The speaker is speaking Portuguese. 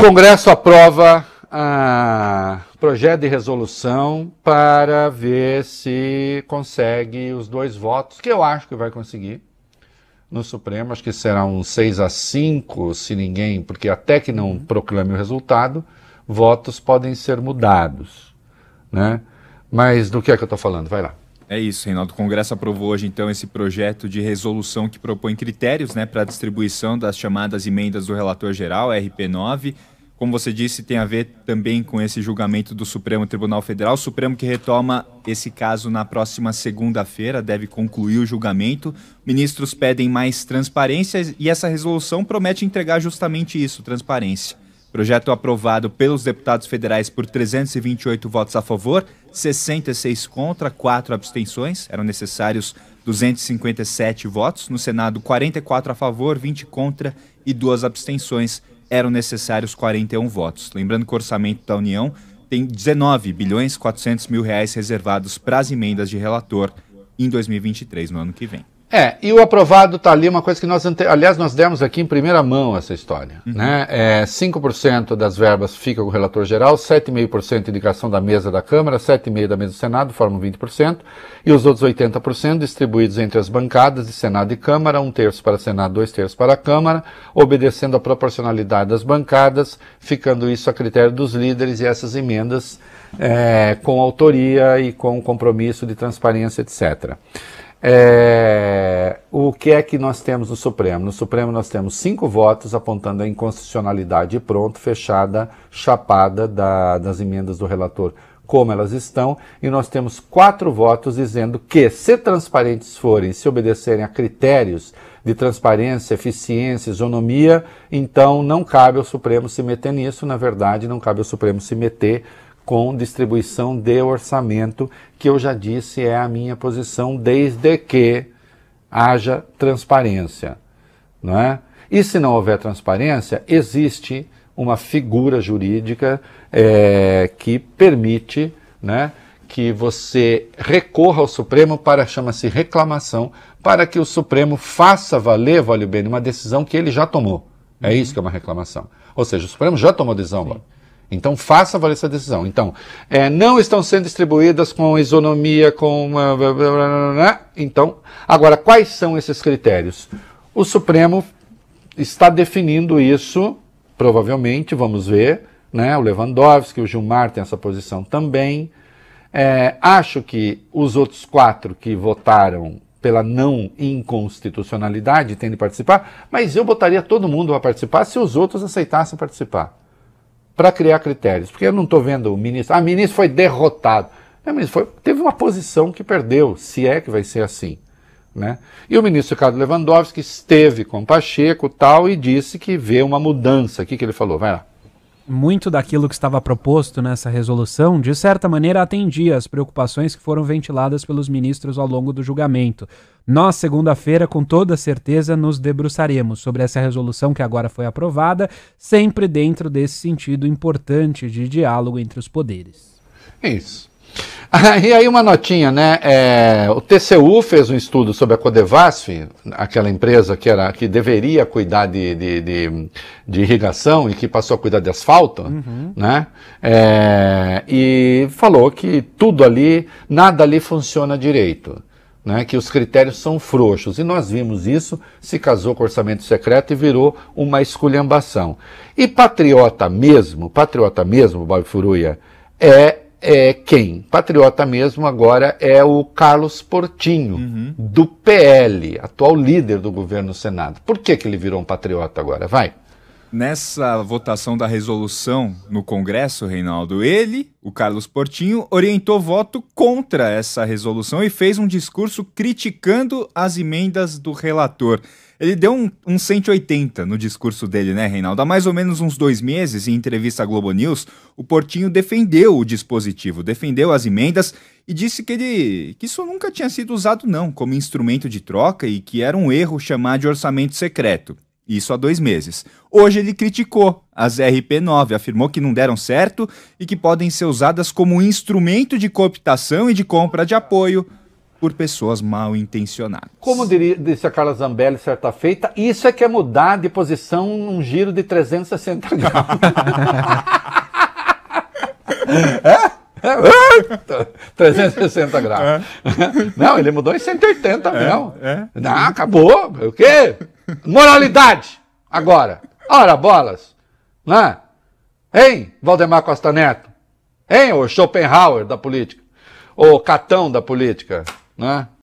Congresso aprova a ah, projeto de resolução para ver se consegue os dois votos, que eu acho que vai conseguir no Supremo, acho que será um 6 a 5, se ninguém, porque até que não uhum. proclame o resultado, votos podem ser mudados, né? Mas do que é que eu estou falando? Vai lá. É isso, Reinaldo. O Congresso aprovou hoje, então, esse projeto de resolução que propõe critérios né, para a distribuição das chamadas emendas do relator geral, RP9, como você disse, tem a ver também com esse julgamento do Supremo Tribunal Federal. O Supremo que retoma esse caso na próxima segunda-feira, deve concluir o julgamento. Ministros pedem mais transparência e essa resolução promete entregar justamente isso transparência. Projeto aprovado pelos deputados federais por 328 votos a favor, 66 contra, 4 abstenções. Eram necessários 257 votos. No Senado, 44 a favor, 20 contra e 2 abstenções eram necessários 41 votos. Lembrando que o orçamento da União tem 19 bilhões 400 mil reais reservados para as emendas de relator em 2023, no ano que vem. É, e o aprovado está ali, uma coisa que nós, aliás, nós demos aqui em primeira mão essa história. Uhum. Né? É, 5% das verbas fica com o relator geral, 7,5% indicação da mesa da Câmara, 7,5% da mesa do Senado, formam 20%, e os outros 80% distribuídos entre as bancadas de Senado e Câmara, um terço para Senado, dois terços para a Câmara, obedecendo à proporcionalidade das bancadas, ficando isso a critério dos líderes e essas emendas é, com autoria e com compromisso de transparência, etc. É, o que é que nós temos no Supremo? No Supremo nós temos cinco votos apontando a inconstitucionalidade e pronto, fechada, chapada da, das emendas do relator como elas estão, e nós temos quatro votos dizendo que, se transparentes forem, se obedecerem a critérios de transparência, eficiência, isonomia, então não cabe ao Supremo se meter nisso, na verdade, não cabe ao Supremo se meter com distribuição de orçamento, que eu já disse é a minha posição desde que haja transparência, não é? E se não houver transparência, existe uma figura jurídica é, que permite, né, que você recorra ao Supremo para chama-se reclamação, para que o Supremo faça valer, vale bem, uma decisão que ele já tomou. É uhum. isso que é uma reclamação. Ou seja, o Supremo já tomou decisão. Sim. Então faça valer essa decisão. Então, é, não estão sendo distribuídas com isonomia, com. Então, agora, quais são esses critérios? O Supremo está definindo isso, provavelmente, vamos ver. Né? O Lewandowski, o Gilmar tem essa posição também. É, acho que os outros quatro que votaram pela não inconstitucionalidade têm de participar, mas eu botaria todo mundo a participar se os outros aceitassem participar para criar critérios. Porque eu não estou vendo o ministro. Ah, o ministro foi derrotado. Não, ministro foi, teve uma posição que perdeu, se é que vai ser assim. Né? E o ministro Ricardo Lewandowski esteve com Pacheco tal e disse que vê uma mudança. O que, que ele falou? Vai lá muito daquilo que estava proposto nessa resolução, de certa maneira, atendia às preocupações que foram ventiladas pelos ministros ao longo do julgamento. Nós, segunda-feira, com toda certeza, nos debruçaremos sobre essa resolução que agora foi aprovada, sempre dentro desse sentido importante de diálogo entre os poderes. É isso. e aí uma notinha, né? É, o TCU fez um estudo sobre a Codevasf, aquela empresa que, era, que deveria cuidar de, de, de, de irrigação e que passou a cuidar de asfalto, uhum. né? É, e falou que tudo ali, nada ali funciona direito. Né, que os critérios são frouxos. E nós vimos isso, se casou com orçamento secreto e virou uma esculhambação. E patriota mesmo, patriota mesmo, Bob Furuia, é é quem? Patriota mesmo agora é o Carlos Portinho, uhum. do PL, atual líder do governo Senado. Por que, que ele virou um patriota agora? Vai nessa votação da resolução no Congresso, Reinaldo, ele, o Carlos Portinho, orientou voto contra essa resolução e fez um discurso criticando as emendas do relator. Ele deu um, um 180 no discurso dele, né, Reinaldo? Há mais ou menos uns dois meses, em entrevista à Globo News, o Portinho defendeu o dispositivo, defendeu as emendas e disse que, ele, que isso nunca tinha sido usado, não, como instrumento de troca e que era um erro chamar de orçamento secreto. Isso há dois meses. Hoje ele criticou as RP9, afirmou que não deram certo e que podem ser usadas como instrumento de cooptação e de compra de apoio por pessoas mal intencionadas. Como diria, disse a Carla Zambelli certa feita, isso é que é mudar de posição num giro de 360 graus. é? 360 é? graus. É. Não, ele mudou em 180 é, mesmo. É. Não, acabou. O quê? Moralidade! Agora. Ora, bolas! Né? Hein, Valdemar Costa Neto? Hein, o Schopenhauer da política? O Catão da política? Né?